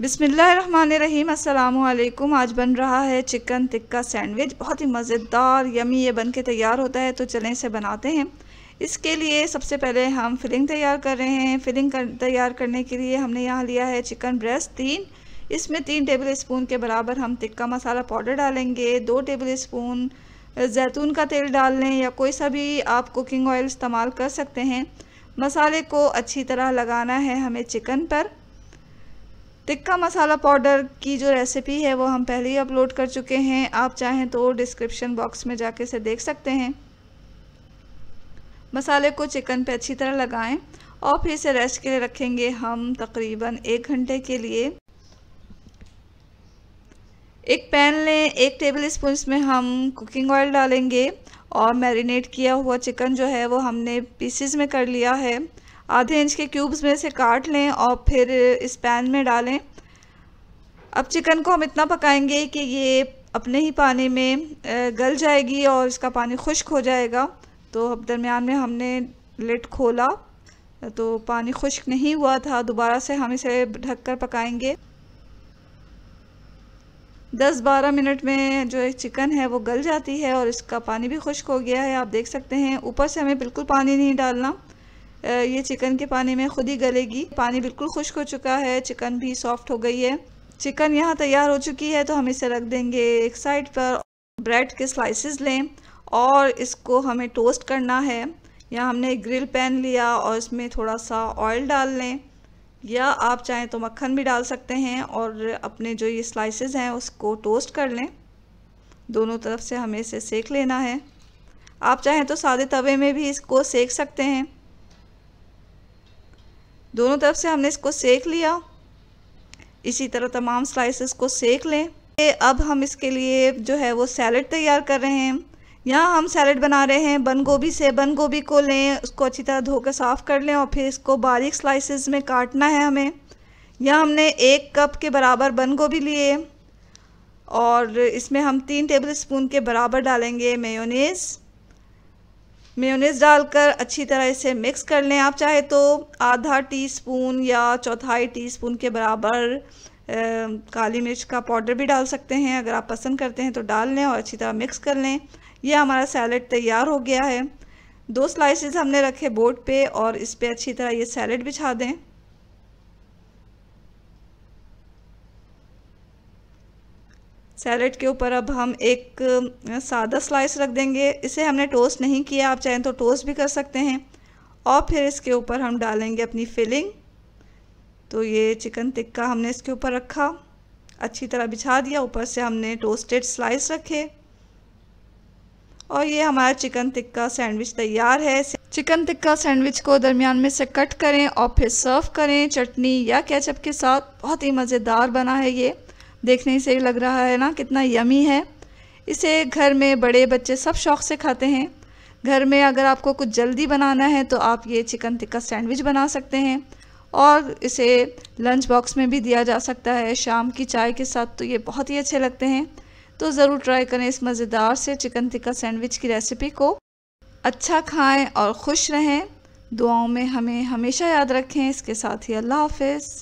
बिसमीम अल्लाम आज बन रहा है चिकन टिक्का सैंडविच बहुत ही मज़ेदार यमी ये बन के तैयार होता है तो चलें इसे बनाते हैं इसके लिए सबसे पहले हम फिलिंग तैयार कर रहे हैं फिलिंग कर, तैयार करने के लिए हमने यहाँ लिया है चिकन ब्रेस्ट तीन इसमें तीन टेबल स्पून के बराबर हम टिक्का मसाला पाउडर डालेंगे दो टेबल स्पून जैतून का तेल डाल लें या कोई सा भी आप कुकिंग ऑयल इस्तेमाल कर सकते हैं मसाले को अच्छी तरह लगाना है हमें चिकन पर टिक्का मसाला पाउडर की जो रेसिपी है वो हम पहले ही अपलोड कर चुके हैं आप चाहें तो डिस्क्रिप्शन बॉक्स में जाके से देख सकते हैं मसाले को चिकन पे अच्छी तरह लगाएं और फिर इसे रेस्ट के लिए रखेंगे हम तकरीबन एक घंटे के लिए एक पैन लें एक टेबल स्पून इसमें हम कुकिंग ऑयल डालेंगे और मैरिनेट किया हुआ चिकन जो है वो हमने पीसेस में कर लिया है आधे इंच के क्यूब्स में से काट लें और फिर इस पैन में डालें अब चिकन को हम इतना पकाएंगे कि ये अपने ही पानी में गल जाएगी और इसका पानी खुश्क हो जाएगा तो अब दरमियान में हमने लिट खोला तो पानी खुश्क नहीं हुआ था दोबारा से हम इसे ढककर पकाएंगे 10-12 मिनट में जो एक चिकन है वो गल जाती है और इसका पानी भी खुश्क हो गया है आप देख सकते हैं ऊपर से हमें बिल्कुल पानी नहीं डालना ये चिकन के पानी में खुद ही गलेगी पानी बिल्कुल खुश्क हो चुका है चिकन भी सॉफ्ट हो गई है चिकन यहाँ तैयार हो चुकी है तो हम इसे रख देंगे एक साइड पर ब्रेड के स्लाइसेस लें और इसको हमें टोस्ट करना है या हमने एक ग्रिल पैन लिया और इसमें थोड़ा सा ऑयल डाल लें या आप चाहें तो मक्खन भी डाल सकते हैं और अपने जो ये स्लाइसेस हैं उसको टोस्ट कर लें दोनों तरफ से हमें इसे सेक लेना है आप चाहें तो सादे तवे में भी इसको सेक सकते हैं दोनों तरफ से हमने इसको सेक लिया इसी तरह तमाम स्लाइसेस को सेक लें अब हम इसके लिए जो है वो सैलड तैयार कर रहे हैं यहाँ हम सैलड बना रहे हैं बंद गोभी से बंद गोभी को लें उसको अच्छी तरह धोकर साफ़ कर लें और फिर इसको बारीक स्लाइसेस में काटना है हमें यहाँ हमने एक कप के बराबर बंद गोभी लिए और इसमें हम तीन टेबल स्पून के बराबर डालेंगे मेयोनीज़ मेयोनीज डालकर अच्छी तरह इसे मिक्स कर लें आप चाहे तो आधा टीस्पून या चौथाई टीस्पून के बराबर आ, काली मिर्च का पाउडर भी डाल सकते हैं अगर आप पसंद करते हैं तो डाल लें और अच्छी तरह मिक्स कर लें यह हमारा सैलड तैयार हो गया है दो स्लाइसेस हमने रखे बोर्ड पे और इस पर अच्छी तरह ये सैलड बिछा दें सैलेड के ऊपर अब हम एक सादा स्लाइस रख देंगे इसे हमने टोस्ट नहीं किया आप चाहें तो टोस्ट भी कर सकते हैं और फिर इसके ऊपर हम डालेंगे अपनी फिलिंग तो ये चिकन टिक्का हमने इसके ऊपर रखा अच्छी तरह बिछा दिया ऊपर से हमने टोस्टेड स्लाइस रखे और ये हमारा चिकन टिक्का सैंडविच तैयार है चिकन टिक्का सैंडविच को दरमियान में से कट करें और फिर सर्व करें चटनी या केचप के साथ बहुत ही मज़ेदार बना है ये देखने से ही लग रहा है ना कितना यमी है इसे घर में बड़े बच्चे सब शौक़ से खाते हैं घर में अगर आपको कुछ जल्दी बनाना है तो आप ये चिकन टिक्का सैंडविच बना सकते हैं और इसे लंच बॉक्स में भी दिया जा सकता है शाम की चाय के साथ तो ये बहुत ही अच्छे लगते हैं तो ज़रूर ट्राई करें इस मज़ेदार से चिकन टिक्का सैंडविच की रेसिपी को अच्छा खाएं और खुश रहें दुआओं में हमें हमेशा याद रखें इसके साथ ही अल्लाह हाफिज़